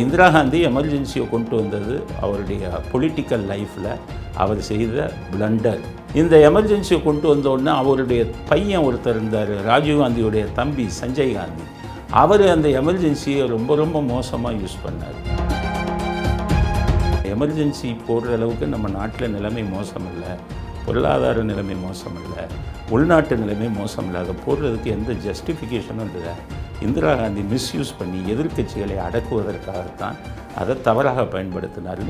இந்திரா காந்தி எமர்ஜென்சியை கொண்டு வந்தது அவருடைய பொலிட்டிக்கல் லைஃப்பில் அவர் செய்த பிளண்டர் இந்த எமர்ஜென்சியை கொண்டு வந்தோடனே அவருடைய பையன் ஒருத்தர் இருந்தார் ராஜீவ்காந்தியுடைய தம்பி சஞ்சய் காந்தி அவர் அந்த எமர்ஜென்சியை ரொம்ப ரொம்ப மோசமாக யூஸ் பண்ணார் எமர்ஜென்சி போடுற அளவுக்கு நம்ம நாட்டில் நிலைமை மோசம் இல்லை பொருளாதார நிலைமை மோசம் இல்லை உள்நாட்டு நிலைமை மோசம் இல்லை அதை போடுறதுக்கு எந்த ஜஸ்டிஃபிகேஷனும் இல்லை இந்திரா காந்தி மிஸ்யூஸ் பண்ணி எதிர்கட்சிகளை அடக்குவதற்காகத்தான் அதை தவறாக பயன்படுத்தினார்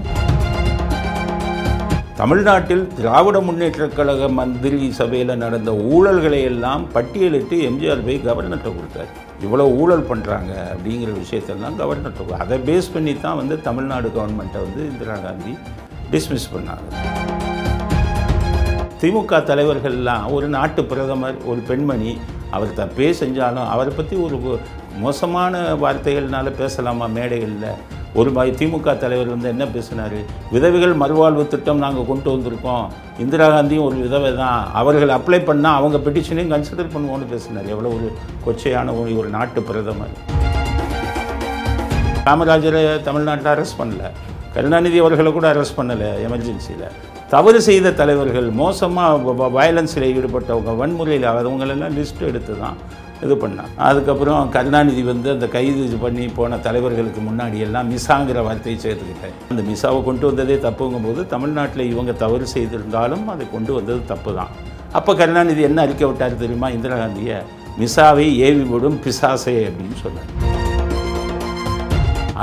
தமிழ்நாட்டில் திராவிட முன்னேற்ற கழக மந்திரி சபையில் நடந்த ஊழல்களை எல்லாம் பட்டியலிட்டு எம்ஜிஆர் போய் கவர்னர்கிட்ட கொடுத்தார் இவ்வளோ ஊழல் பண்ணுறாங்க அப்படிங்கிற விஷயத்தெல்லாம் கவர்னர்கிட்ட அதை பேஸ் பண்ணி தான் வந்து தமிழ்நாடு கவர்மெண்ட்டை வந்து இந்திரா காந்தி டிஸ்மிஸ் பண்ணாங்க திமுக தலைவர்கள்லாம் ஒரு நாட்டு பிரதமர் ஒரு பெண்மணி அவர் தப்பே செஞ்சாலும் அவரை பற்றி ஒரு மோசமான வார்த்தைகள்னால பேசலாமா மேடைகளில் ஒரு மாதிரி திமுக தலைவர் வந்து என்ன பேசினார் விதவைகள் மறுவாழ்வு திட்டம் நாங்கள் கொண்டு வந்திருக்கோம் இந்திரா காந்தியும் ஒரு விதவை தான் அவர்கள் அப்ளை பண்ணால் அவங்க பெட்டிஷனையும் கன்சிடர் பண்ணுவோன்னு பேசினார் எவ்வளோ ஒரு கொச்சையான ஒரு நாட்டு பிரதமர் காமராஜரை தமிழ்நாட்டில் அரெஸ்ட் பண்ணல கருணாநிதி அவர்களை கூட அரெஸ்ட் பண்ணலை எமர்ஜென்சியில் தவறு செய்த தலைவர்கள் மோசமாக வயலன்ஸில் ஈடுபட்டவங்க வன்முறையில் அவங்களெல்லாம் லிஸ்ட் எடுத்து தான் இது பண்ணான் அதுக்கப்புறம் கருணாநிதி வந்து அந்த கைது இது பண்ணி போன தலைவர்களுக்கு முன்னாடி எல்லாம் மிசாங்கிற வார்த்தையை சேர்த்துக்கிட்டேன் அந்த மிசாவை கொண்டு வந்ததே தப்புங்கும் போது தமிழ்நாட்டில் இவங்க தவறு செய்திருந்தாலும் அதை கொண்டு வந்தது தப்பு தான் அப்போ கருணாநிதி என்ன அறிக்கை விட்டார் தெரியுமா இந்திரா காந்தியை மிசாவை ஏவி விடும் பிசாசே அப்படின்னு சொன்னார்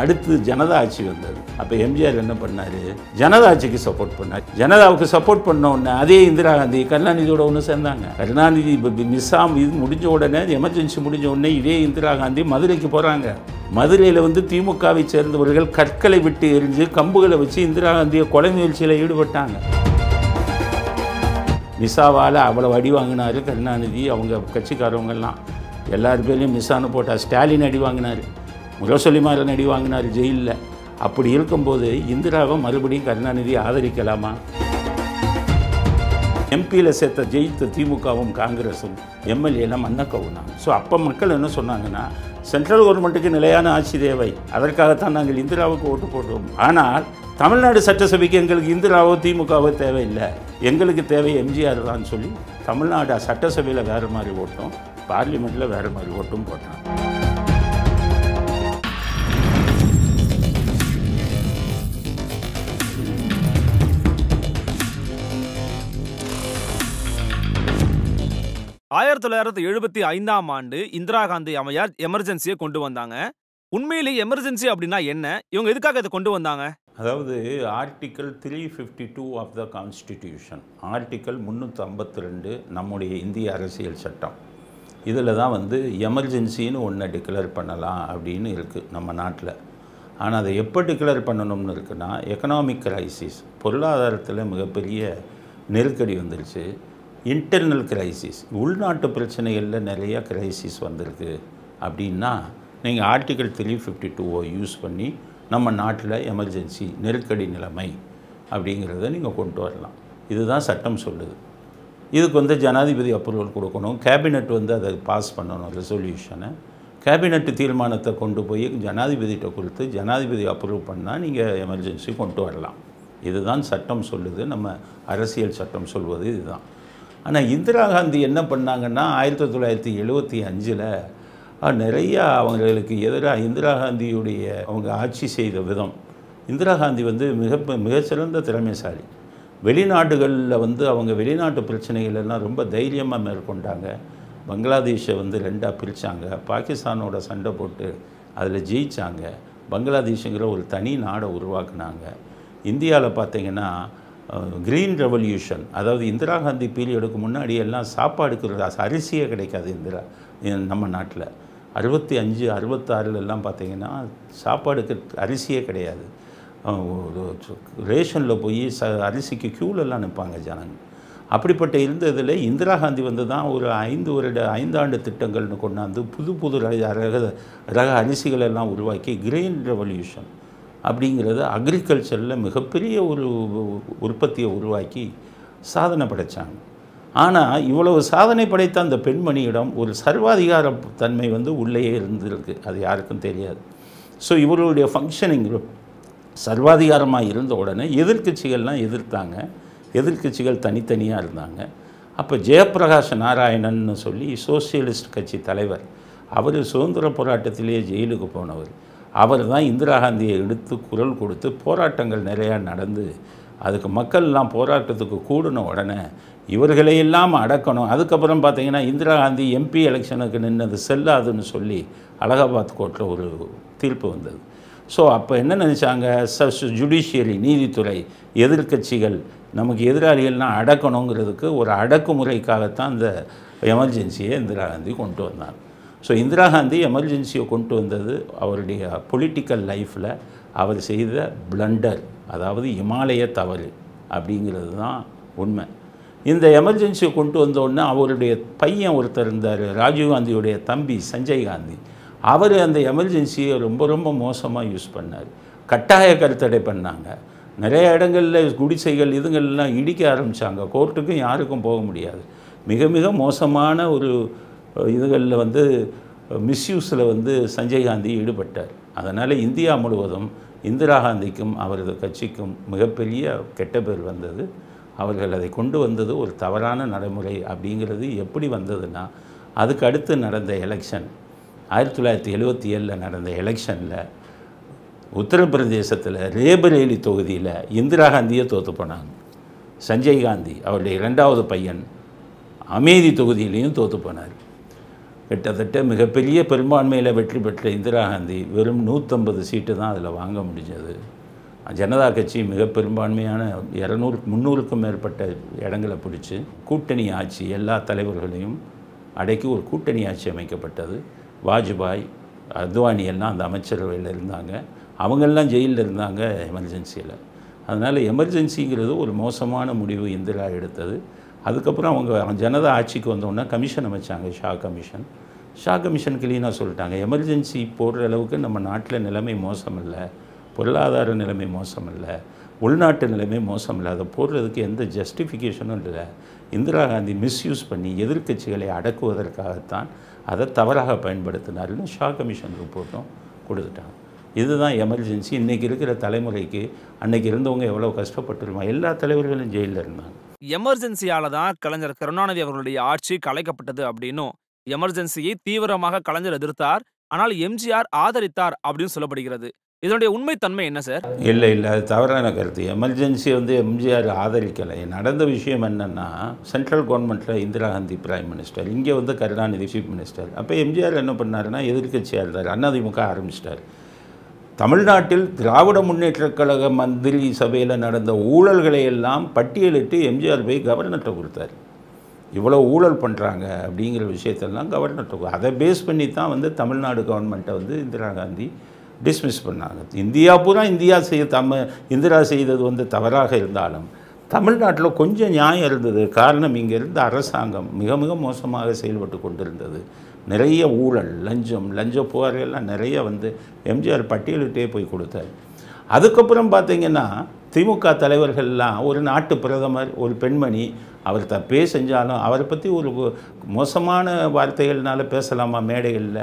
அடுத்து ஜனதா ஆட்சி வந்தது அப்போ எம்ஜிஆர் என்ன பண்ணார் ஜனதாட்சிக்கு சப்போர்ட் பண்ணார் ஜனதாவுக்கு சப்போர்ட் பண்ண உடனே அதே இந்திரா காந்தி கருணாநிதியோட ஒன்று சேர்ந்தாங்க கருணாநிதி இப்போ மிஸ்ஸாம் இது முடிஞ்ச உடனே எமர்ஜென்சி முடிஞ்ச உடனே இதே இந்திரா காந்தி மதுரைக்கு போகிறாங்க மதுரையில் வந்து திமுகவை சேர்ந்தவர்கள் கற்களை விட்டு எரிஞ்சு கம்புகளை வச்சு இந்திரா காந்தியை கொலை முயற்சியில் ஈடுபட்டாங்க மிஸ்ஸாவால் அவ்வளோ அடி வாங்கினார் கருணாநிதி அவங்க கட்சிக்காரவங்கெல்லாம் எல்லார் பேர்லேயும் மிஸ்ஸான்னு போட்டால் ஸ்டாலின் அடி வாங்கினார் முரசொலிமாரன் அடி வாங்கினார் ஜெயிலில் அப்படி இருக்கும்போது இந்திராவை மறுபடியும் கருணாநிதி ஆதரிக்கலாமா எம்பியில் சேர்த்த ஜெயித்த திமுகவும் காங்கிரஸும் எம்எல்ஏலாம் மன்ன ஸோ அப்போ மக்கள் என்ன சொன்னாங்கன்னா சென்ட்ரல் கவர்மெண்ட்டுக்கு நிலையான ஆட்சி தேவை அதற்காகத்தான் நாங்கள் இந்திராவுக்கு ஓட்டு போடுவோம் ஆனால் தமிழ்நாடு சட்டசபைக்கு எங்களுக்கு இந்திராவோ திமுகவோ தேவையில்லை எங்களுக்கு தேவை எம்ஜிஆர் தான் சொல்லி தமிழ்நாடு சட்டசபையில் வேறு மாதிரி ஓட்டும் பார்லிமெண்ட்டில் வேறு மாதிரி ஓட்டும் போட்டான் ஆயிரத்தி தொள்ளாயிரத்தி எழுபத்தி ஐந்தாம் ஆண்டு இந்திரா காந்தி அம்மையார் எமர்ஜென்சியை கொண்டு வந்தாங்க உண்மையிலேயே எமர்ஜென்சி அப்படின்னா என்ன இவங்க எதுக்காக இதை கொண்டு வந்தாங்க அதாவது article three fifty two of the constitution article ஐம்பத்தி ரெண்டு நம்முடைய இந்திய அரசியல் சட்டம் இதில் தான் வந்து எமர்ஜென்சின்னு ஒன்று டிக்ளேர் பண்ணலாம் அப்படின்னு இருக்குது நம்ம நாட்டில் ஆனால் அதை எப்போ டிக்ளேர் பண்ணணும்னு இருக்குன்னா எக்கனாமிக் கிரைசிஸ் பொருளாதாரத்தில் மிகப்பெரிய நெருக்கடி வந்துருச்சு இன்டர்னல் கிரைசிஸ் உள்நாட்டு பிரச்சனைகளில் நிறையா கிரைசிஸ் வந்திருக்கு அப்படின்னா நீங்கள் ஆர்டிகல் த்ரீ ஃபிஃப்டி டூவை யூஸ் பண்ணி நம்ம நாட்டில் எமர்ஜென்சி நெருக்கடி நிலைமை அப்படிங்கிறத நீங்கள் கொண்டு வரலாம் இதுதான் சட்டம் சொல்லுது இதுக்கு வந்து ஜனாதிபதி அப்ரூவல் கொடுக்கணும் கேபினெட் வந்து அதை பாஸ் பண்ணணும் ரெசொல்யூஷனை கேபினெட் தீர்மானத்தை கொண்டு போய் ஜனாதிபதிகிட்ட கொடுத்து ஜனாதிபதி அப்ரூவ் பண்ணால் நீங்கள் எமர்ஜென்சி கொண்டு வரலாம் இதுதான் சட்டம் சொல்லுது நம்ம அரசியல் சட்டம் சொல்வது இதுதான் ஆனால் இந்திரா காந்தி என்ன பண்ணாங்கன்னா ஆயிரத்தி தொள்ளாயிரத்தி எழுபத்தி அஞ்சில் நிறையா அவங்களுக்கு எதிராக இந்திரா காந்தியுடைய அவங்க ஆட்சி செய்த விதம் இந்திரா காந்தி வந்து மிக மிகச்சிறந்த திறமைசாலி வெளிநாடுகளில் வந்து அவங்க வெளிநாட்டு பிரச்சனைகள் எல்லாம் ரொம்ப தைரியமாக மேற்கொண்டாங்க பங்களாதேஷை வந்து ரெண்டாக பிரித்தாங்க பாகிஸ்தானோட சண்டை போட்டு அதில் ஜெயித்தாங்க பங்களாதேஷுங்கிற ஒரு தனி நாடை உருவாக்குனாங்க இந்தியாவில் பார்த்திங்கன்னா க்ரீன் ரெவல்யூஷன் அதாவது இந்திரா காந்தி பீரியடுக்கு முன்னாடி எல்லாம் சாப்பாடுக்கு அரிசியே கிடைக்காது இந்திரா நம்ம நாட்டில் அறுபத்தி அஞ்சு அறுபத்தாறுல எல்லாம் பார்த்திங்கன்னா சாப்பாடுக்கு அரிசியே கிடையாது ரேஷனில் போய் ச அரிசிக்கு க்யூலெல்லாம் நிற்பாங்க ஜனங்கள் அப்படிப்பட்ட இருந்ததில் இந்திரா காந்தி வந்து தான் ஒரு ஐந்து வருட ஐந்தாண்டு திட்டங்கள்னு கொண்டாந்து புது புது ரக ரக அரிசிகளெல்லாம் உருவாக்கி கிரீன் ரெவல்யூஷன் அப்படிங்கிறது அக்ரிகல்ச்சரில் மிகப்பெரிய ஒரு உற்பத்தியை உருவாக்கி சாதனை படைத்தாங்க ஆனால் இவ்வளவு சாதனை படைத்த அந்த பெண்மணியிடம் ஒரு சர்வாதிகார தன்மை வந்து உள்ளேயே இருந்திருக்கு அது யாருக்கும் தெரியாது ஸோ இவர்களுடைய ஃபங்க்ஷனிங் சர்வாதிகாரமாக இருந்த உடனே எதிர்கட்சிகள்லாம் எதிர்த்தாங்க எதிர்கட்சிகள் தனித்தனியாக இருந்தாங்க அப்போ ஜெயபிரகாஷ் நாராயணன் சொல்லி சோசியலிஸ்ட் கட்சி தலைவர் அவர் சுதந்திர போராட்டத்திலேயே ஜெயிலுக்கு போனவர் அவர் தான் இந்திரா காந்தியை எடுத்து குரல் கொடுத்து போராட்டங்கள் நிறையா நடந்து அதுக்கு மக்கள்லாம் போராட்டத்துக்கு கூடின உடனே இவர்களையெல்லாம் அடக்கணும் அதுக்கப்புறம் பார்த்திங்கன்னா இந்திரா காந்தி எம்பி எலெக்ஷனுக்கு நின்னது செல்லாதுன்னு சொல்லி அலகாபாத் கோர்ட்டில் ஒரு தீர்ப்பு வந்தது ஸோ அப்போ என்ன நினச்சாங்க சஸ் ஜுடிஷியரி நீதித்துறை எதிர்கட்சிகள் நமக்கு எதிராளிகள்லாம் அடக்கணுங்கிறதுக்கு ஒரு அடக்குமுறைக்காகத்தான் இந்த எமர்ஜென்சியை இந்திரா காந்தி கொண்டு வந்தாங்க ஸோ இந்திரா காந்தி எமர்ஜென்சியை கொண்டு வந்தது அவருடைய பொலிட்டிக்கல் லைஃப்பில் அவர் செய்த பிளண்டர் அதாவது இமாலய தவறு அப்படிங்கிறது தான் உண்மை இந்த எமர்ஜென்சியை கொண்டு வந்தோடனே அவருடைய பையன் ஒருத்தர் இருந்தார் ராஜீவ்காந்தியுடைய தம்பி சஞ்சய் காந்தி அவர் அந்த எமர்ஜென்சியை ரொம்ப ரொம்ப மோசமாக யூஸ் பண்ணார் கட்டாய கருத்தடை பண்ணாங்க நிறைய இடங்களில் குடிசைகள் இதுங்கள்லாம் இடிக்க ஆரம்பித்தாங்க கோர்ட்டுக்கும் யாருக்கும் போக முடியாது மிக மிக மோசமான ஒரு இதுகளில் வந்து மிஸ்யூஸில் வந்து சஞ்சய் காந்தி ஈடுபட்டார் அதனால் இந்தியா முழுவதும் இந்திரா காந்திக்கும் அவரது கட்சிக்கும் மிகப்பெரிய கெட்ட பேர் வந்தது அவர்கள் அதை கொண்டு வந்தது ஒரு தவறான நடைமுறை அப்படிங்கிறது எப்படி வந்ததுன்னா அதுக்கு அடுத்து நடந்த எலெக்ஷன் ஆயிரத்தி தொள்ளாயிரத்தி எழுபத்தி ஏழில் நடந்த எலெக்ஷனில் உத்தரப்பிரதேசத்தில் ரேபரேலி தொகுதியில் இந்திரா காந்தியை தோற்று போனாங்க சஞ்சய் காந்தி அவருடைய இரண்டாவது பையன் அமேதி தொகுதியிலையும் தோற்று போனார் கிட்டத்தட்ட மிகப்பெரிய பெரும்பான்மையில் வெற்றி பெற்ற இந்திரா காந்தி வெறும் நூற்றம்பது சீட்டு தான் அதில் வாங்க முடிஞ்சது ஜனதா கட்சி மிக பெரும்பான்மையான இரநூறு முந்நூறுக்கும் மேற்பட்ட இடங்களை பிடிச்சி கூட்டணி ஆட்சி எல்லா தலைவர்களையும் அடக்கி ஒரு கூட்டணி ஆட்சி அமைக்கப்பட்டது வாஜ்பாய் அத்வானி எல்லாம் அந்த அமைச்சரவையில் இருந்தாங்க அவங்கெல்லாம் ஜெயிலில் இருந்தாங்க எமர்ஜென்சியில் அதனால் எமர்ஜென்சிங்கிறது ஒரு மோசமான முடிவு இந்திரா எடுத்தது அதுக்கப்புறம் அவங்க ஜனதா ஆட்சிக்கு வந்தோடனே கமிஷன் அமைச்சாங்க ஷா கமிஷன் ஷா கமிஷன் கிளீனாக சொல்லிட்டாங்க எமர்ஜென்சி போடுற அளவுக்கு நம்ம நாட்டில் நிலைமை மோசம் இல்லை பொருளாதார நிலைமை மோசம் இல்லை உள்நாட்டு நிலைமை மோசம் இல்லை அதை போடுறதுக்கு எந்த ஜஸ்டிஃபிகேஷனும் இல்லை இந்திரா காந்தி மிஸ்யூஸ் பண்ணி எதிர்கட்சிகளை அடக்குவதற்காகத்தான் அதை தவறாக பயன்படுத்தினார்னு ஷா கமிஷன் ரிப்போர்ட்டும் கொடுத்துட்டாங்க இதுதான் எமர்ஜென்சி இன்றைக்கி இருக்கிற தலைமுறைக்கு அன்றைக்கி இருந்தவங்க எவ்வளோ கஷ்டப்பட்டுருமா எல்லா தலைவர்களும் ஜெயிலில் இருந்தாங்க எமர்ஜென்சியால தான் கலைஞர் கருணாநிதி அவர்களுடைய ஆட்சி கலைக்கப்பட்டது அப்படின்னும் எமர்ஜென்சியை தீவிரமாக கலைஞர் எதிர்த்தார் ஆனால் எம்ஜிஆர் ஆதரித்தார் அப்படின்னு சொல்லப்படுகிறது இதனுடைய உண்மைத்தன்மை என்ன சார் இல்லை இல்லை அது தவறான கருத்து எமர்ஜென்சி வந்து எம்ஜிஆர் ஆதரிக்கலை நடந்த விஷயம் என்னென்னா சென்ட்ரல் கவர்மெண்ட்டில் இந்திரா காந்தி பிரைம் மினிஸ்டர் இங்கே வந்து கருணாநிதி சீஃப் மினிஸ்டர் அப்போ எம்ஜிஆர் என்ன பண்ணாருன்னா எதிர்கட்சியாக இருந்தார் அண்ணாதிமுக ஆரம்பிச்சிட்டார் தமிழ்நாட்டில் திராவிட முன்னேற்றக் கழக மந்திரி சபையில் நடந்த ஊழல்களை எல்லாம் பட்டியலிட்டு எம்ஜிஆர் போய் கவர்னர்கிட்ட கொடுத்தார் இவ்வளோ ஊழல் பண்ணுறாங்க அப்படிங்கிற விஷயத்தெல்லாம் கவர்னர்கிட்ட அதை பேஸ் பண்ணி தான் வந்து தமிழ்நாடு கவர்மெண்ட்டை வந்து இந்திரா காந்தி டிஸ்மிஸ் பண்ணாங்க இந்தியா பூரா இந்தியா செய்ய தம இந்திரா செய்தது வந்து தவறாக இருந்தாலும் தமிழ்நாட்டில் கொஞ்சம் நியாயம் இருந்தது காரணம் இங்கே இருந்த அரசாங்கம் மிக மிக மோசமாக செயல்பட்டு கொண்டிருந்தது நிறைய ஊழல் லஞ்சம் லஞ்ச புகார்கள்லாம் நிறைய வந்து எம்ஜிஆர் பட்டியலிட்டே போய் கொடுத்தார் அதுக்கப்புறம் பார்த்திங்கன்னா திமுக தலைவர்கள்லாம் ஒரு நாட்டு பிரதமர் ஒரு பெண்மணி அவர் தப்பே செஞ்சாலும் அவரை பற்றி ஒரு மோசமான வார்த்தைகள்னால பேசலாமா மேடைகளில்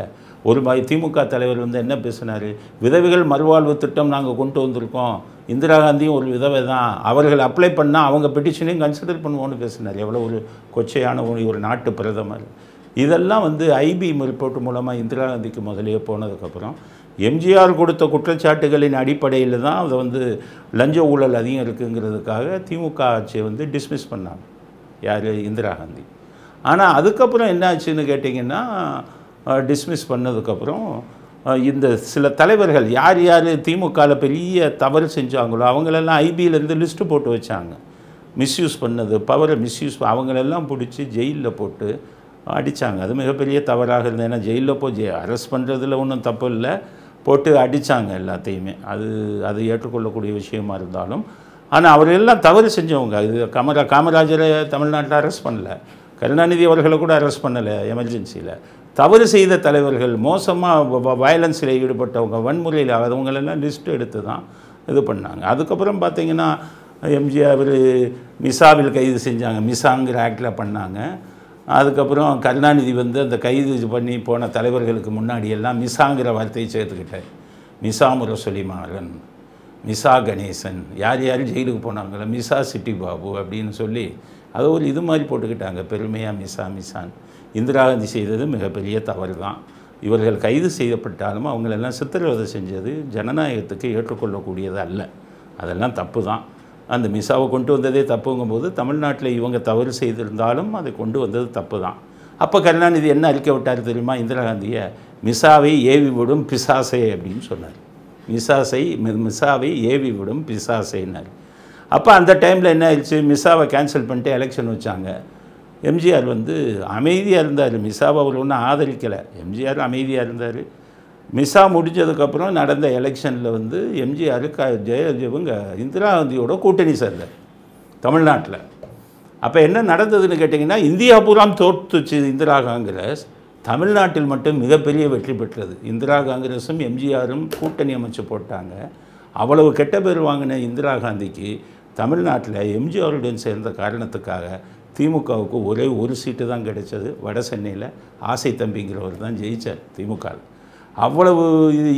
ஒரு மாதிரி திமுக தலைவர் வந்து என்ன பேசினார் விதவைகள் மறுவாழ்வு திட்டம் நாங்கள் கொண்டு வந்திருக்கோம் இந்திரா காந்தியும் ஒரு விதவை தான் அவர்கள் அப்ளை பண்ணால் அவங்க பெட்டிஷனையும் கன்சிடர் பண்ணுவோன்னு பேசினார் எவ்வளோ ஒரு கொச்சையான ஒரு நாட்டு பிரதமர் இதெல்லாம் வந்து ஐபிஎம் ரிப்போர்ட் மூலமாக இந்திரா காந்திக்கு முதலே போனதுக்கப்புறம் எம்ஜிஆர் கொடுத்த குற்றச்சாட்டுகளின் அடிப்படையில் தான் அதை வந்து லஞ்ச ஊழல் அதிகம் இருக்குங்கிறதுக்காக திமுக ஆட்சியை வந்து டிஸ்மிஸ் பண்ணாங்க யார் இந்திரா காந்தி ஆனால் அதுக்கப்புறம் என்ன ஆச்சுன்னு கேட்டிங்கன்னா டிஸ்மிஸ் பண்ணதுக்கப்புறம் இந்த சில தலைவர்கள் யார் யார் திமுகவில் பெரிய தவறு செஞ்சாங்களோ அவங்களெல்லாம் ஐபியிலேருந்து லிஸ்ட்டு போட்டு வச்சாங்க மிஸ்யூஸ் பண்ணது பவரை மிஸ்யூஸ் அவங்களெல்லாம் பிடிச்சி ஜெயிலில் போட்டு அடித்தாங்க அது மிகப்பெரிய தவறாக இருந்தது ஏன்னா ஜெயிலில் போய் அரெஸ்ட் பண்ணுறதுல ஒன்றும் தப்பு இல்லை போட்டு அடித்தாங்க எல்லாத்தையுமே அது அது ஏற்றுக்கொள்ளக்கூடிய விஷயமா இருந்தாலும் ஆனால் அவர் எல்லாம் தவறு செஞ்சவங்க இது கமரா காமராஜரை தமிழ்நாட்டில் அரெஸ்ட் பண்ணல கருணாநிதி அவர்களை கூட அரெஸ்ட் பண்ணலை எமர்ஜென்சியில் தவறு செய்த தலைவர்கள் மோசமாக வயலன்ஸில் ஈடுபட்டவங்க வன்முறையில் அவங்களெல்லாம் லிஸ்ட் எடுத்து தான் இது பண்ணாங்க அதுக்கப்புறம் பார்த்திங்கன்னா எம்ஜிஆர் மிசாவில் கைது செஞ்சாங்க மிசாங்கிற ஆக்டில் பண்ணாங்க அதுக்கப்புறம் கருணாநிதி வந்து அந்த கைது பண்ணி போன தலைவர்களுக்கு முன்னாடி எல்லாம் மிசாங்கிற வார்த்தையை சேர்த்துக்கிட்டார் மிசா முரசொலிமாறன் மிசா கணேசன் யார் யார் ஜெயிலுக்கு போனாங்களோ மிசா சிட்டி பாபு அப்படின்னு சொல்லி அதை ஒரு இது மாதிரி போட்டுக்கிட்டாங்க பெருமையாக மிசா மிசான் இந்திரா காந்தி செய்தது மிகப்பெரிய தவறு தான் இவர்கள் கைது செய்யப்பட்டாலும் அவங்களெல்லாம் சித்திரவதை செஞ்சது ஜனநாயகத்துக்கு ஏற்றுக்கொள்ளக்கூடியது அல்ல அதெல்லாம் தப்பு தான் அந்த மிசாவை கொண்டு வந்ததே தப்புங்கும்போது தமிழ்நாட்டில் இவங்க தவறு செய்திருந்தாலும் அதை கொண்டு வந்தது தப்பு தான் அப்போ கருணாநிதி என்ன அறிக்கை விட்டார் தெரியுமா இந்திரா காந்தியை மிசாவை ஏவி விடும் பிசாசே அப்படின்னு சொன்னார் மிசாசை மிசாவை ஏவி விடும் பிசாசேனார் அப்போ அந்த டைமில் என்ன ஆயிடுச்சு மிசாவை கேன்சல் பண்ணிட்டு எலெக்ஷன் வச்சாங்க எம்ஜிஆர் வந்து அமைதியாக இருந்தார் மிசாவை அவர் ஒன்றும் ஆதரிக்கலை எம்ஜிஆர் அமைதியாக இருந்தார் மிஸ்ஸா முடிஞ்சதுக்கப்புறம் நடந்த எலெக்ஷனில் வந்து எம்ஜிஆருக்கு ஜெயலலிதாவுங்க இந்திரா காந்தியோட கூட்டணி சேர்ந்தார் தமிழ்நாட்டில் அப்போ என்ன நடந்ததுன்னு கேட்டிங்கன்னா இந்தியா பூராம் தோற்றுச்சு இந்திரா காங்கிரஸ் தமிழ்நாட்டில் மட்டும் மிகப்பெரிய வெற்றி பெற்றது இந்திரா காங்கிரஸும் எம்ஜிஆரும் கூட்டணி அமைச்சு போட்டாங்க அவ்வளவு கெட்ட பேர் வாங்கின இந்திரா காந்திக்கு தமிழ்நாட்டில் எம்ஜிஆருடன் சேர்ந்த காரணத்துக்காக திமுகவுக்கு ஒரே ஒரு சீட்டு தான் கிடைச்சது வட சென்னையில் ஆசை தம்பிங்கிறவர் தான் ஜெயித்தார் திமுகவில் அவ்வளவு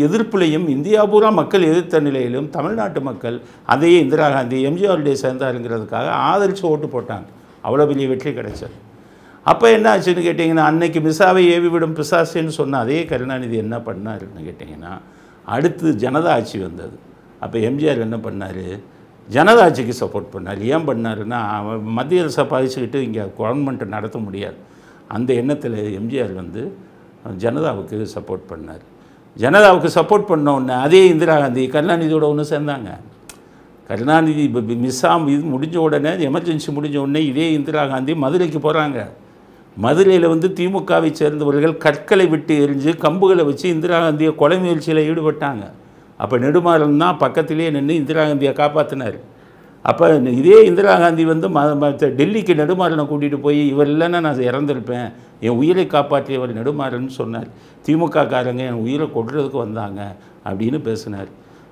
எதிர்ப்புலையும் இந்தியா பூரா மக்கள் எதிர்த்த நிலையிலும் தமிழ்நாட்டு மக்கள் அதையே இந்திரா காந்தி எம்ஜிஆருடைய சேர்ந்தாருங்கிறதுக்காக ஆதரித்து ஓட்டு போட்டாங்க அவ்வளோ பெரிய வெற்றி கிடைச்சது அப்போ என்ன ஆச்சுன்னு கேட்டிங்கன்னா அன்னைக்கு மிசாவை ஏவி விடும் பிசாசின்னு சொன்ன அதே கருணாநிதி என்ன பண்ணாருன்னு கேட்டிங்கன்னா அடுத்து ஜனதா ஆட்சி வந்தது அப்போ எம்ஜிஆர் என்ன பண்ணார் ஜனதாட்சிக்கு சப்போர்ட் பண்ணார் ஏன் பண்ணாருன்னா மத்திய அரசை பாதிச்சுக்கிட்டு இங்கே கவர்மெண்ட்டை நடத்த முடியாது அந்த எண்ணத்தில் எம்ஜிஆர் வந்து ஜனதாவுக்கு சப்போர்ட் பண்ணார் ஜனதாவுக்கு சப்போர்ட் பண்ணோன்னே அதே இந்திரா காந்தி கருணாநிதியோட ஒன்று சேர்ந்தாங்க கருணாநிதி மிஸ் ஆம் இது முடிஞ்ச உடனே எமர்ஜென்சி முடிஞ்ச உடனே இதே இந்திரா காந்தி மதுரைக்கு போகிறாங்க மதுரையில் வந்து திமுகவை சேர்ந்தவர்கள் கற்களை விட்டு எரிஞ்சு கம்புகளை வச்சு இந்திரா காந்தியை கொலை முயற்சியில் ஈடுபட்டாங்க அப்போ நெடுமாறன் தான் பக்கத்திலே நின்று இந்திரா காந்தியை காப்பாற்றினார் அப்போ இதே இந்திரா காந்தி வந்து ம டெல்லிக்கு நெடுமாறனை கூட்டிகிட்டு போய் இவர் இல்லைன்னா நான் இறந்துருப்பேன் என் உயிரை காப்பாற்றியவர் நெடுமாறன்னு சொன்னார் திமுக காரங்க என் உயிரை கொடுறதுக்கு வந்தாங்க அப்படின்னு பேசினார்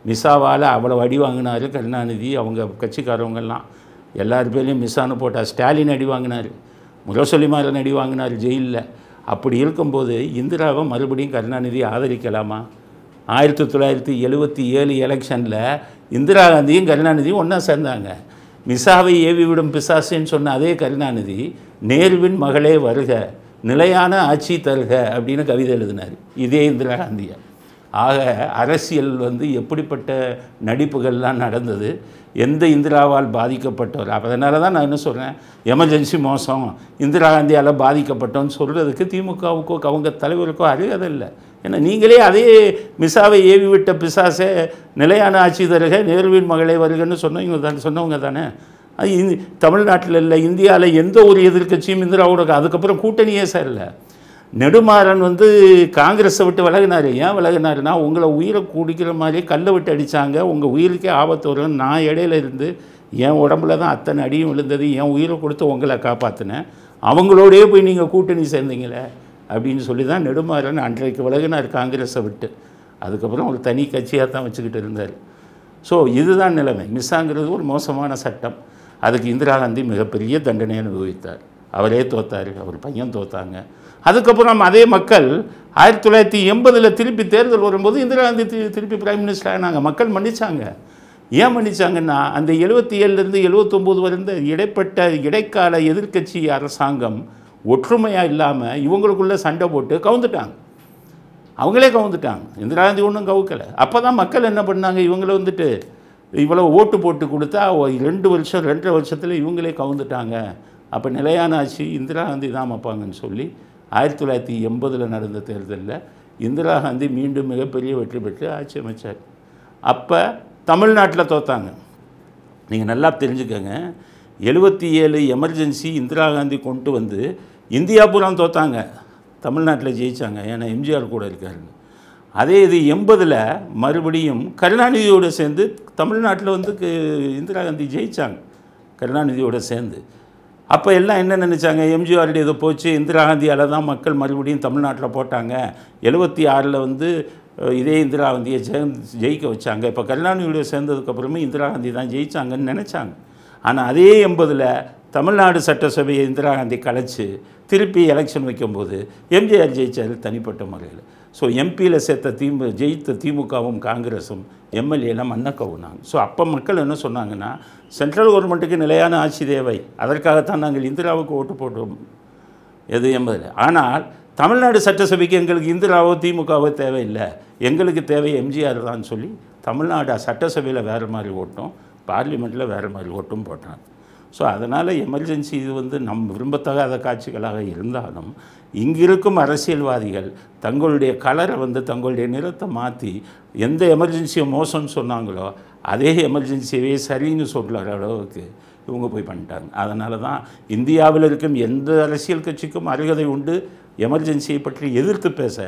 மிஸ்ஸாவால் அவ்வளோ அடி வாங்கினார் கருணாநிதி அவங்க கட்சிக்காரவங்கெல்லாம் எல்லார் பேர்லேயும் மிஸ்ஸானு போட்டார் ஸ்டாலின் அடி வாங்கினார் முரசொலிமாரன் அடி வாங்கினார் ஜெயிலில் அப்படி இருக்கும்போது இந்திராவை மறுபடியும் கருணாநிதி ஆதரிக்கலாமா ஆயிரத்தி தொள்ளாயிரத்தி எழுபத்தி ஏழு எலெக்ஷனில் இந்திரா காந்தியும் கருணாநிதியும் ஒன்றா சேர்ந்தாங்க மிசாவை ஏவி விடும் பிசாசுன்னு சொன்ன அதே கருணாநிதி நேருவின் மகளே வருக நிலையான ஆட்சி தருக அப்படின்னு கவிதை எழுதினார் இதே இந்திரா காந்தியை ஆக அரசியல் வந்து எப்படிப்பட்ட நடிப்புகள்லாம் நடந்தது எந்த இந்திராவால் பாதிக்கப்பட்டவர் அப்போ அதனால தான் நான் என்ன சொல்கிறேன் எமர்ஜென்சி மோசம் இந்திரா காந்தியால் பாதிக்கப்பட்டோன்னு சொல்கிறதுக்கு திமுகவுக்கோ அவங்க தலைவருக்கோ அருகதில்லை ஏன்னா நீங்களே அதே மிசாவை ஏவி விட்ட பிசாசே நிலையான ஆட்சி தருக நேர்வின் மகளை வருகன்னு சொன்னவங்க தானே சொன்னவங்க தானே அது இந் தமிழ்நாட்டில் இல்லை இந்தியாவில் எந்த ஒரு எதிர்கட்சியும் இந்திராவோட அதுக்கப்புறம் கூட்டணியே சரியில்லை நெடுமாறன் வந்து காங்கிரஸை விட்டு விலகினார் ஏன் விலகினாருன்னா உங்களை உயிரை குடிக்கிற மாதிரி கல்லை விட்டு அடித்தாங்க உங்கள் உயிருக்கே ஆபத்து வரும் நான் இடையில இருந்து என் உடம்புல தான் அத்தனை அடியும் விழுந்தது என் உயிரை கொடுத்து உங்களை காப்பாற்றினேன் அவங்களோடயே போய் நீங்கள் கூட்டணி சேர்ந்தீங்களே அப்படின்னு சொல்லி தான் நெடுமாறன் அன்றைக்கு விலகினார் காங்கிரஸை விட்டு அதுக்கப்புறம் ஒரு தனி கட்சியாக தான் வச்சுக்கிட்டு இருந்தார் ஸோ இதுதான் நிலைமை மிஸ்ஸாங்கிறது ஒரு மோசமான சட்டம் அதுக்கு இந்திரா காந்தி மிகப்பெரிய தண்டனை அனுபவித்தார் அவரே தோத்தார் அவர் பையன் தோத்தாங்க அதுக்கப்புறம் அதே மக்கள் ஆயிரத்தி தொள்ளாயிரத்தி எண்பதில் திருப்பி தேர்தல் வரும்போது இந்திரா காந்தி திருப்பி பிரைம் மினிஸ்டர் ஆனாங்க மக்கள் மன்னிச்சாங்க ஏன் மன்னிச்சாங்கன்னா அந்த எழுபத்தி ஏழுலேருந்து எழுபத்தொம்போது வரைந்த இடைப்பட்ட இடைக்கால எதிர்கட்சி அரசாங்கம் ஒற்றுமையாக இல்லாமல் இவங்களுக்குள்ளே சண்டை போட்டு கவுந்துட்டாங்க அவங்களே கவுந்துட்டாங்க இந்திரா காந்தி ஒன்றும் கவுக்கலை அப்போ தான் மக்கள் என்ன பண்ணாங்க இவங்களை வந்துட்டு இவ்வளோ ஓட்டு போட்டு கொடுத்தா ரெண்டு வருஷம் ரெண்டரை வருஷத்தில் இவங்களே கவுந்துட்டாங்க அப்போ நிலையான ஆட்சி இந்திரா காந்தி தான் அமைப்பாங்கன்னு சொல்லி ஆயிரத்தி தொள்ளாயிரத்தி எண்பதில் நடந்த தேர்தலில் இந்திரா காந்தி மீண்டும் மிகப்பெரிய வெற்றி பெற்று ஆட்சி அமைச்சார் அப்போ தமிழ்நாட்டில் தோத்தாங்க நீங்கள் நல்லா தெரிஞ்சுக்கோங்க எழுபத்தி ஏழு எமர்ஜென்சி இந்திரா காந்தி கொண்டு வந்து இந்தியா பூரா தோத்தாங்க தமிழ்நாட்டில் ஜெயித்தாங்க ஏன்னா எம்ஜிஆர் கூட இருக்காருன்னு அதே இது எண்பதில் மறுபடியும் கருணாநிதியோடு சேர்ந்து தமிழ்நாட்டில் வந்து இந்திரா காந்தி ஜெயித்தாங்க கருணாநிதியோடு சேர்ந்து அப்போ எல்லாம் என்ன நினச்சாங்க எம்ஜிஆருடைய இதை போச்சு இந்திரா காந்தியால் தான் மக்கள் மறுபடியும் தமிழ்நாட்டில் போட்டாங்க எழுபத்தி ஆறில் வந்து இதே இந்திரா காந்தியை ஜெய் ஜெயிக்க வச்சாங்க இப்போ கருணாநிதியோடு சேர்ந்ததுக்கப்புறமே இந்திரா காந்தி தான் ஜெயித்தாங்கன்னு நினச்சாங்க ஆனால் அதே எண்பதில் தமிழ்நாடு சட்டசபையை இந்திரா காந்தி கலைச்சி திருப்பி எலெக்ஷன் வைக்கும்போது எம்ஜிஆர் ஜெயித்தார் தனிப்பட்ட முறையில் ஸோ எம்பியில் சேர்த்த திமு ஜெயித்த திமுகவும் காங்கிரஸும் எம்எல்ஏலாம் மன்னக்கவுனாங்க ஸோ அப்போ மக்கள் என்ன சொன்னாங்கன்னா சென்ட்ரல் கவர்மெண்ட்டுக்கு நிலையான ஆட்சி தேவை அதற்காகத்தான் நாங்கள் இந்திராவுக்கு ஓட்டு போட்டோம் எது என்பதில் ஆனால் தமிழ்நாடு சட்டசபைக்கு எங்களுக்கு இந்திராவோ திமுகவோ தேவையில்லை எங்களுக்கு தேவை எம்ஜிஆர் தான் சொல்லி தமிழ்நாடு சட்டசபையில் வேறு மாதிரி ஓட்டும் பார்லிமெண்ட்டில் வேறு மாதிரி ஓட்டும் போட்டாங்க ஸோ அதனால் எமர்ஜென்சி இது வந்து நம் விரும்பத்தகாத காட்சிகளாக இருந்தாலும் இங்கிருக்கும் அரசியல்வாதிகள் தங்களுடைய கலரை வந்து தங்களுடைய நிறத்தை மாற்றி எந்த எமர்ஜென்சியை மோசம்னு சொன்னாங்களோ அதே எமர்ஜென்சியவே சரின்னு சொல்கிற அளவுக்கு இவங்க போய் பண்ணிட்டாங்க அதனால தான் இந்தியாவில் இருக்கும் எந்த அரசியல் கட்சிக்கும் அருகதை உண்டு எமர்ஜென்சியை பற்றி எதிர்த்து பேச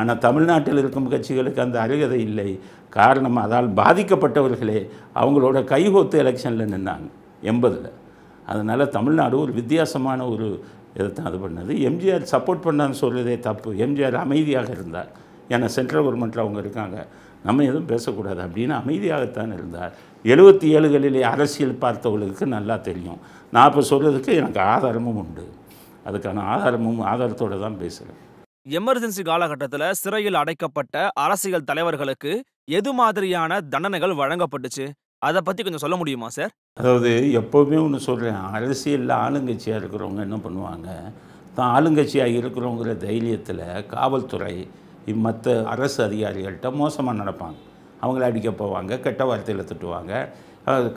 ஆனால் தமிழ்நாட்டில் இருக்கும் கட்சிகளுக்கு அந்த அருகதை இல்லை காரணம் அதால் பாதிக்கப்பட்டவர்களே அவங்களோட கைகோத்து எலெக்ஷனில் நின்றாங்க எண்பதில் அதனால் தமிழ்நாடு ஒரு வித்தியாசமான ஒரு இதை தான் அது பண்ணது எம்ஜிஆர் சப்போர்ட் பண்ணான்னு சொல்கிறதே தப்பு எம்ஜிஆர் அமைதியாக இருந்தார் ஏன்னா சென்ட்ரல் கவர்மெண்ட்டில் அவங்க இருக்காங்க நம்ம எதுவும் பேசக்கூடாது அப்படின்னு அமைதியாகத்தான் இருந்தார் எழுபத்தி ஏழுகளிலே அரசியல் பார்த்தவர்களுக்கு நல்லா தெரியும் நான் இப்போ சொல்கிறதுக்கு எனக்கு ஆதாரமும் உண்டு அதுக்கான ஆதாரமும் ஆதாரத்தோடு தான் பேசுகிறேன் எமர்ஜென்சி காலகட்டத்தில் சிறையில் அடைக்கப்பட்ட அரசியல் தலைவர்களுக்கு எது மாதிரியான தண்டனைகள் வழங்கப்பட்டுச்சு அதை பற்றி கொஞ்சம் சொல்ல முடியுமா சார் அதாவது எப்போவுமே ஒன்று சொல்கிறேன் அரசியலில் ஆளுங்கட்சியாக இருக்கிறவங்க என்ன பண்ணுவாங்க தான் ஆளுங்கட்சியாக இருக்கிறவங்கிற தைரியத்தில் காவல்துறை மற்ற அரசு அதிகாரிகள்கிட்ட மோசமாக நடப்பாங்க அவங்கள அடிக்க போவாங்க கெட்ட வார்த்தையில் திட்டுவாங்க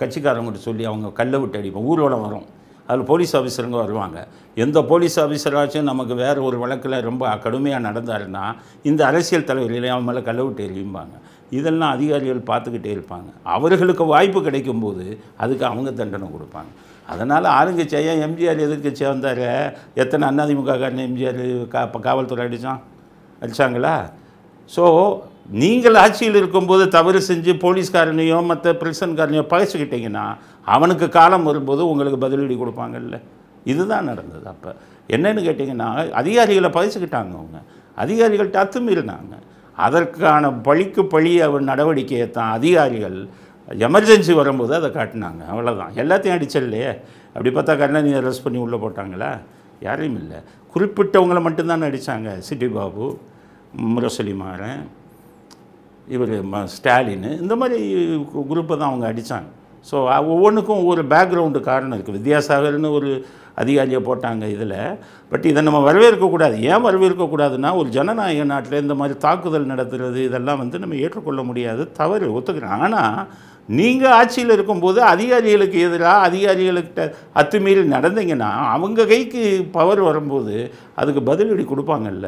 கட்சிக்காரங்கிட்ட சொல்லி அவங்க கல்லை விட்டு அடிப்போம் ஊரோட வரும் அதில் போலீஸ் ஆஃபீஸருங்க வருவாங்க எந்த போலீஸ் ஆஃபீஸராச்சும் நமக்கு வேறு ஒரு வழக்கில் ரொம்ப கடுமையாக நடந்தாருன்னா இந்த அரசியல் தலைவர்களையும் அவன் மேலே கல்லை விட்டு எரியும்பாங்க இதெல்லாம் அதிகாரிகள் பார்த்துக்கிட்டே இருப்பாங்க அவர்களுக்கு வாய்ப்பு கிடைக்கும்போது அதுக்கு அவங்க தண்டனை கொடுப்பாங்க அதனால் ஆளுங்கட்சியாக எம்ஜிஆர் எதிர்கட்சியாக வந்தார் எத்தனை அண்ணாதிமுக காரணம் எம்ஜிஆர் கா காவல்துறை அடித்தான் அடித்தாங்களா ஸோ நீங்கள் ஆட்சியில் இருக்கும்போது தவறு செஞ்சு போலீஸ்காரனையோ மற்ற பிரசன்காரனையோ பகைச்சிக்கிட்டிங்கன்னா அவனுக்கு காலம் வரும்போது உங்களுக்கு பதிலடி கொடுப்பாங்கல்ல இதுதான் நடந்தது அப்போ என்னென்னு கேட்டிங்கன்னா அதிகாரிகளை பகைச்சிக்கிட்டாங்க அவங்க அதிகாரிகள்கிட்ட அத்துமீறினாங்க அதற்கான பழிக்கு பழி அவர் நடவடிக்கையை தான் அதிகாரிகள் எமர்ஜென்சி வரும்போது அதை காட்டினாங்க அவ்வளோதான் எல்லாத்தையும் இல்லையே அப்படி பார்த்தா கருணாநிதி அரெஸ்ட் பண்ணி உள்ளே போட்டாங்களா யாரையும் இல்லை குறிப்பிட்டவங்கள மட்டும்தான் அடித்தாங்க சிட்டி பாபு மாறன் இவர் ஸ்டாலின் இந்த மாதிரி குரூப்பை தான் அவங்க அடித்தாங்க ஸோ ஒவ்வொன்றுக்கும் ஒவ்வொரு பேக்ரவுண்டு காரணம் இருக்குது வித்யாசாகர்னு ஒரு அதிகாரியை போட்டாங்க இதில் பட் இதை நம்ம வரவேற்கக்கூடாது ஏன் வரவேற்கக்கூடாதுன்னா ஒரு ஜனநாயக நாட்டில் இந்த மாதிரி தாக்குதல் நடத்துகிறது இதெல்லாம் வந்து நம்ம ஏற்றுக்கொள்ள முடியாது தவறு ஒத்துக்கிறேன் ஆனால் நீங்கள் ஆட்சியில் இருக்கும்போது அதிகாரிகளுக்கு எதிராக அதிகாரிகளுக்கிட்ட அத்துமீறி நடந்தீங்கன்னா அவங்க கைக்கு பவர் வரும்போது அதுக்கு பதிலடி கொடுப்பாங்கல்ல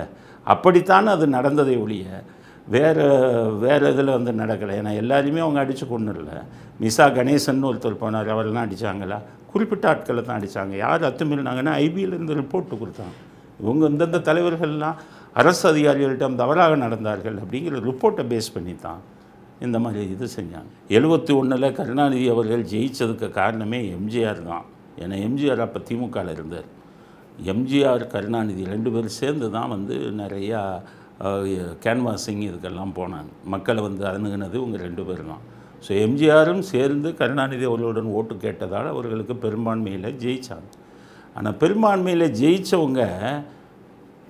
அப்படித்தான் அது நடந்ததை ஒழிய வேறு வேறு இதில் வந்து நடக்கலை ஏன்னா எல்லாருமே அவங்க அடித்து கொண்டு இல்லை மிசா கணேசன் ஒருத்தர் போனார் அவரெல்லாம் அடித்தாங்களா குறிப்பிட்ட ஆட்களை தான் அடித்தாங்க யார் அத்துமீறினாங்கன்னா இருந்து ரிப்போர்ட்டு கொடுத்தாங்க இவங்க இந்தந்த தலைவர்கள்லாம் அரசு அதிகாரிகளிடம் தவறாக நடந்தார்கள் அப்படிங்கிற ரிப்போர்ட்டை பேஸ் பண்ணி தான் இந்த மாதிரி இது செஞ்சாங்க எழுபத்தி ஒன்றில் கருணாநிதி அவர்கள் ஜெயித்ததுக்கு காரணமே எம்ஜிஆர் தான் ஏன்னா எம்ஜிஆர் அப்போ திமுகவில் இருந்தார் எம்ஜிஆர் கருணாநிதி ரெண்டு பேரும் சேர்ந்து தான் வந்து நிறையா கேன்வாசிங் இதுக்கெல்லாம் போனாங்க மக்களை வந்து அணுகுனது இவங்க ரெண்டு பேரும் தான் ஸோ எம்ஜிஆரும் சேர்ந்து கருணாநிதி அவர்களுடன் ஓட்டு கேட்டதால் அவர்களுக்கு பெரும்பான்மையில் ஜெயித்தாங்க ஆனால் பெரும்பான்மையில் ஜெயித்தவங்க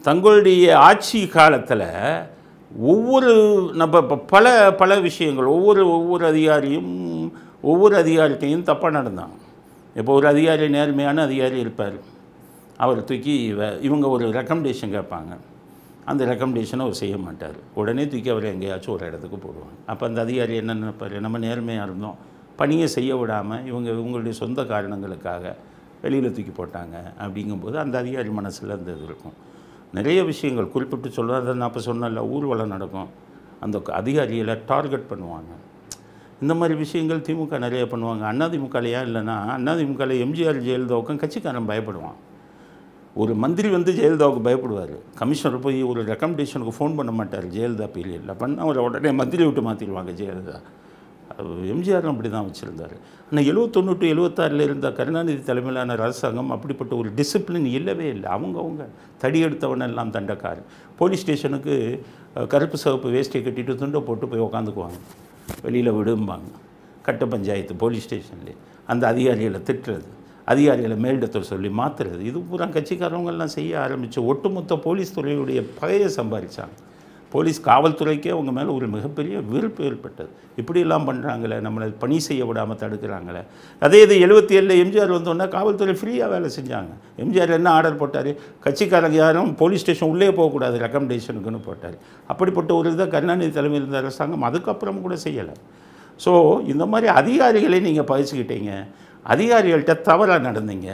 தங்களுடைய ஆட்சி காலத்தில் ஒவ்வொரு நம்ம இப்போ பல பல விஷயங்கள் ஒவ்வொரு ஒவ்வொரு அதிகாரியும் ஒவ்வொரு அதிகாரிட்டையும் தப்பாக நடந்தான் இப்போ ஒரு அதிகாரி நேர்மையான அதிகாரி இருப்பார் அவர் தூக்கி இவங்க ஒரு ரெக்கமெண்டேஷன் கேட்பாங்க அந்த ரெக்கமெண்டேஷனை அவர் செய்ய மாட்டார் உடனே தூக்கி அவர் எங்கேயாச்சும் ஒரு இடத்துக்கு போடுவாங்க அப்போ அந்த அதிகாரி என்ன நினைப்பார் நம்ம நேர்மையாக இருந்தோம் பணியை செய்ய விடாமல் இவங்க இவங்களுடைய சொந்த காரணங்களுக்காக வெளியில் தூக்கி போட்டாங்க அப்படிங்கும்போது அந்த அதிகாரி மனசில் அந்த இது இருக்கும் நிறைய விஷயங்கள் குறிப்பிட்டு சொல்கிறத நான் அப்போ சொன்னல ஊர்வலம் நடக்கும் அந்த அதிகாரிகளை டார்கெட் பண்ணுவாங்க இந்த மாதிரி விஷயங்கள் திமுக நிறைய பண்ணுவாங்க அண்ணாதிமுகலையா இல்லைன்னா அண்ணாதிமுகலை எம்ஜிஆர் ஜெயலலிதாவுக்கும் கட்சிக்காரன் பயப்படுவான் ஒரு மந்திரி வந்து ஜெயலலிதாவுக்கு பயப்படுவார் கமிஷனர் போய் ஒரு ரெக்கமெண்டேஷனுக்கு ஃபோன் பண்ண மாட்டார் ஜெயலலிதா பீரியடில் பண்ணால் அவர் உடனே மந்திரி விட்டு மாற்றிடுவாங்க ஜெயலலிதா எம்ஜிஆரும் அப்படி தான் வச்சுருந்தார் ஆனால் எழுவத்தொண்ணூட்டு எழுவத்தாறில் இருந்த கருணாநிதி தலைமையிலான அரசாங்கம் அப்படிப்பட்ட ஒரு டிசிப்ளின் இல்லவே இல்லை அவங்கவுங்க தடி எடுத்தவனெல்லாம் தண்டக்கார் போலீஸ் ஸ்டேஷனுக்கு கருப்பு சிவப்பு வேஸ்ட்டை கட்டிட்டு துண்டை போட்டு போய் உக்காந்துக்குவாங்க வெளியில் விடும்பாங்க கட்ட பஞ்சாயத்து போலீஸ் ஸ்டேஷன்லேயே அந்த அதிகாரிகளை திட்டுறது அதிகாரிகளை மேலிடத்தில் சொல்லி மாற்றுறது இது பூரா கட்சிக்காரவங்கெல்லாம் செய்ய ஆரம்பித்து ஒட்டுமொத்த போலீஸ் துறையுடைய பகையை சம்பாதிச்சாங்க போலீஸ் காவல்துறைக்கே அவங்க மேலே ஒரு மிகப்பெரிய வெறுப்பு ஏற்பட்டது இப்படியெல்லாம் பண்ணுறாங்களே நம்மளை பணி செய்ய விடாமல் தடுக்கிறாங்களே அதே இது எழுபத்தி ஏழில் எம்ஜிஆர் வந்தோன்னா காவல்துறை ஃப்ரீயாக வேலை செஞ்சாங்க எம்ஜிஆர் என்ன ஆர்டர் போட்டார் கட்சிக்காரங்க யாரும் போலீஸ் ஸ்டேஷன் உள்ளே போகக்கூடாது ரெக்கமெண்டேஷனுக்குன்னு போட்டார் அப்படிப்பட்ட ஒரு இதை கருணாநிதி தலைமையில் இருந்த அரசாங்கம் அதுக்கப்புறம் கூட செய்யலை ஸோ இந்த மாதிரி அதிகாரிகளை நீங்கள் பயிச்சுக்கிட்டீங்க அதிகாரிகள்கிட்ட தவறாக நடந்தீங்க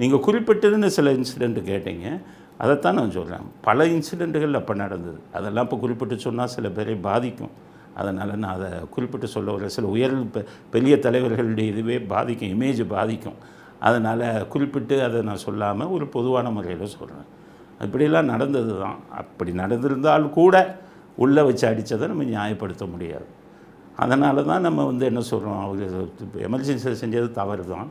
நீங்கள் குறிப்பிட்டிருந்த சில இன்சிடெண்ட்டு கேட்டீங்க அதைத்தான் நான் சொல்கிறேன் பல இன்சிடெண்ட்டுகள் அப்போ நடந்தது அதெல்லாம் இப்போ குறிப்பிட்டு சொன்னால் சில பேரை பாதிக்கும் அதனால் நான் அதை குறிப்பிட்டு சொல்ல வர சில உயர் பெரிய தலைவர்களுடைய இதுவே பாதிக்கும் இமேஜ் பாதிக்கும் அதனால் குறிப்பிட்டு அதை நான் சொல்லாமல் ஒரு பொதுவான முறையில் சொல்கிறேன் இப்படிலாம் நடந்தது தான் அப்படி நடந்திருந்தால் கூட உள்ளே வச்சு அடித்ததை நம்ம நியாயப்படுத்த முடியாது அதனால தான் நம்ம வந்து என்ன சொல்கிறோம் அவங்க எமர்ஜென்சியில் செஞ்சது தவறு தான்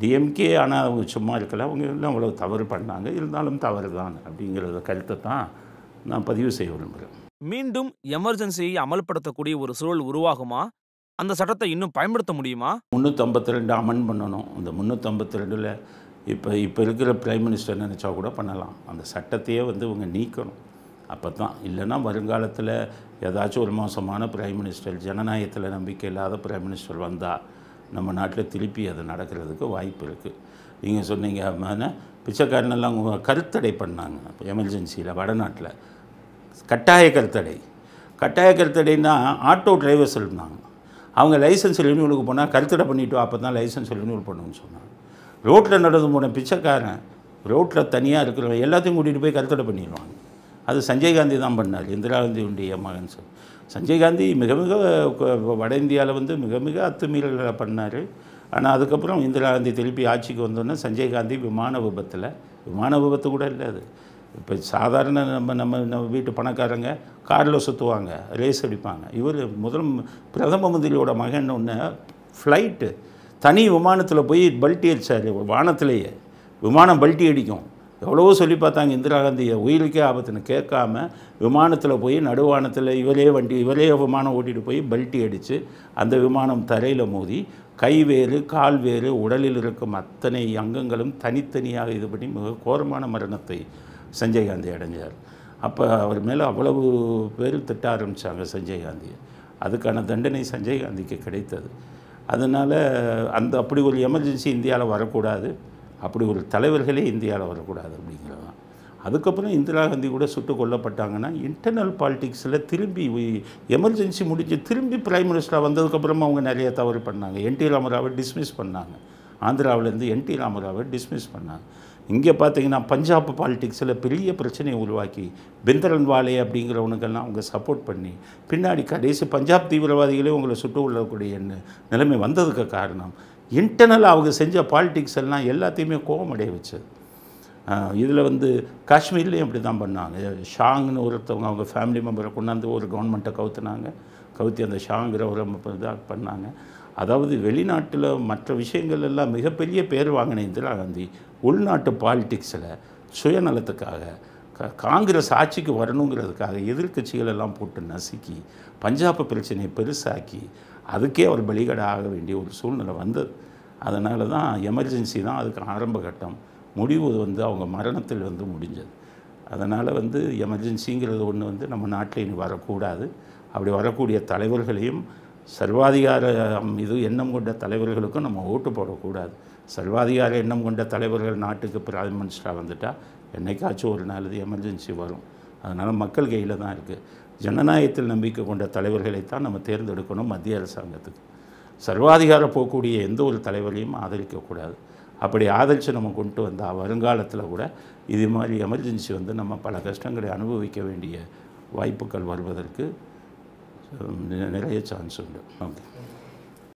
டிஎம்கே ஆனால் அவங்க சும்மா இருக்கல அவங்க எல்லாம் அவ்வளோ தவறு பண்ணாங்க இருந்தாலும் தவறு தான் அப்படிங்கிறத கருத்தை தான் நான் பதிவு செய்ய விரும்புகிறேன் மீண்டும் எமர்ஜென்சியை அமல்படுத்தக்கூடிய ஒரு சூழல் உருவாகுமா அந்த சட்டத்தை இன்னும் பயன்படுத்த முடியுமா முந்நூற்றம்பத்தி ரெண்டு அமன் பண்ணணும் அந்த முந்நூற்றம்பத்தி ரெண்டில் இப்போ இப்போ இருக்கிற பிரைம் மினிஸ்டர் நினச்சா கூட பண்ணலாம் அந்த சட்டத்தையே வந்து இவங்க நீக்கணும் அப்போ தான் இல்லைன்னா வருங்காலத்தில் ஏதாச்சும் ஒரு மோசமான பிரைம் மினிஸ்டர் ஜனநாயகத்தில் நம்பிக்கை இல்லாத பிரைம் மினிஸ்டர் வந்தால் நம்ம நாட்டில் திருப்பி அது நடக்கிறதுக்கு வாய்ப்பு இருக்குது நீங்கள் சொன்னீங்க பிச்சைக்காரனெல்லாம் கருத்தடை பண்ணாங்க எமர்ஜென்சியில் வடநாட்டில் கட்டாய கருத்தடை கட்டாய கருத்தடைன்னா ஆட்டோ டிரைவர்ஸ் இருந்தாங்க அவங்க லைசன்ஸ் ரினியூலுக்கு போனால் கருத்தடை பண்ணிவிட்டு அப்போ தான் லைசன்ஸ் ரினியூல் பண்ணுன்னு சொன்னாங்க ரோட்டில் நடந்து போன பிச்சைக்காரன் ரோட்டில் தனியாக இருக்கிறவங்க எல்லாத்தையும் கூட்டிகிட்டு போய் கருத்தடை பண்ணிடுவாங்க அது சஞ்சய் காந்தி தான் பண்ணார் இந்திரா காந்தியுடைய மகன் சார் சஞ்சய் காந்தி மிக மிக வட இந்தியாவில் வந்து மிக மிக அத்துமீறல்களை பண்ணார் ஆனால் அதுக்கப்புறம் இந்திரா காந்தி திருப்பி ஆட்சிக்கு வந்தோன்னே சஞ்சய் காந்தி விமான விபத்தில் விமான விபத்து கூட இல்லை அது இப்போ சாதாரண நம்ம நம்ம நம்ம வீட்டு பணக்காரங்க காரில் சுற்றுவாங்க ரேஸ் அடிப்பாங்க இவர் முதல் பிரதம மந்திரியோட மகன் ஒன்று ஃப்ளைட்டு தனி விமானத்தில் போய் பல்ட்டி அடித்தார் வானத்திலேயே விமானம் பல்ட்டி அடிக்கும் எவ்வளவோ சொல்லி பார்த்தாங்க இந்திரா காந்தியை உயிருக்கே ஆபத்துன்னு கேட்காம விமானத்தில் போய் நடுவானத்தில் இவரே வண்டி இவரே விமானம் ஓட்டிகிட்டு போய் பல்ட்டி அடித்து அந்த விமானம் தரையில் மோதி கை வேறு கால் வேறு உடலில் இருக்கும் அத்தனை அங்கங்களும் தனித்தனியாக இது பண்ணி மிக கோரமான மரணத்தை சஞ்சய் காந்தி அடைஞ்சார் அப்போ அவர் மேலே அவ்வளவு பேர் திட்ட ஆரம்பித்தாங்க சஞ்சய் காந்தியை அதுக்கான தண்டனை சஞ்சய் காந்திக்கு கிடைத்தது அதனால் அந்த அப்படி ஒரு எமர்ஜென்சி இந்தியாவில் வரக்கூடாது அப்படி ஒரு தலைவர்களே இந்தியாவில் வரக்கூடாது அப்படிங்கிறது தான் அதுக்கப்புறம் இந்திரா காந்தி கூட சுட்டு கொல்லப்பட்டாங்கன்னா இன்டர்னல் பாலிட்டிக்ஸில் திரும்பி எமர்ஜென்சி முடிஞ்சு திரும்பி பிரைம் மினிஸ்டராக வந்ததுக்கப்புறமா அவங்க நிறைய தவறு பண்ணாங்க என்டி ராமராவை டிஸ்மிஸ் பண்ணாங்க ஆந்திராவிலேருந்து என்டி ராமராவை டிஸ்மிஸ் பண்ணாங்க இங்கே பார்த்தீங்கன்னா பஞ்சாப் பாலிடிக்ஸில் பெரிய பிரச்சனையை உருவாக்கி பிந்தரன் வாலே அப்படிங்கிறவனுக்கெல்லாம் அவங்க சப்போர்ட் பண்ணி பின்னாடி கடைசி பஞ்சாப் தீவிரவாதிகளே உங்களை சுட்டு உள்ளக்கூடிய நிலைமை வந்ததுக்கு காரணம் இன்டர்னலாக அவங்க செஞ்ச பாலிட்டிக்ஸ் எல்லாம் எல்லாத்தையுமே கோபமடைய வச்சு இதில் வந்து காஷ்மீர்லேயும் இப்படி தான் பண்ணாங்க ஷாங்னு ஒருத்தவங்க அவங்க ஃபேமிலி மெம்பரை கொண்டாந்து ஒரு கவர்மெண்ட்டை கவுத்துனாங்க கவுத்தி அந்த ஷாங்கிற ஒரு இதாக பண்ணாங்க அதாவது வெளிநாட்டில் மற்ற விஷயங்கள் எல்லாம் மிகப்பெரிய பேர் வாங்கின இந்திரா காந்தி உள்நாட்டு பாலிட்டிக்ஸில் சுயநலத்துக்காக காங்கிரஸ் ஆட்சிக்கு வரணுங்கிறதுக்காக எதிர்கட்சிகள் எல்லாம் போட்டு நசுக்கி பஞ்சாப் பிரச்சனையை பெருசாக்கி அதுக்கே அவர் பலிகடை ஆக வேண்டிய ஒரு சூழ்நிலை வந்தது அதனால தான் எமர்ஜென்சி தான் அதுக்கு ஆரம்ப கட்டம் முடிவு வந்து அவங்க மரணத்தில் வந்து முடிஞ்சது அதனால் வந்து எமர்ஜென்சிங்கிறது ஒன்று வந்து நம்ம நாட்டில் இனி வரக்கூடாது அப்படி வரக்கூடிய தலைவர்களையும் சர்வாதிகார இது எண்ணம் கொண்ட தலைவர்களுக்கும் நம்ம ஓட்டு போடக்கூடாது சர்வாதிகார எண்ணம் கொண்ட தலைவர்கள் நாட்டுக்கு பிரைம் மினிஸ்டராக வந்துட்டால் என்றைக்காச்சும் ஒரு நாள் எமர்ஜென்சி வரும் அதனால் மக்கள் கையில் தான் இருக்குது ஜனநாயகத்தில் நம்பிக்கை கொண்ட தலைவர்களைத்தான் நம்ம தேர்ந்தெடுக்கணும் மத்திய அரசாங்கத்துக்கு சர்வாதிகார போகக்கூடிய எந்த ஒரு தலைவரையும் ஆதரிக்கக்கூடாது அப்படி ஆதரித்து நம்ம கொண்டு வந்தால் வருங்காலத்தில் கூட இது மாதிரி எமர்ஜென்சி வந்து நம்ம பல கஷ்டங்களை அனுபவிக்க வேண்டிய வாய்ப்புகள் வருவதற்கு நிறைய சான்ஸ் உண்டு ஓகே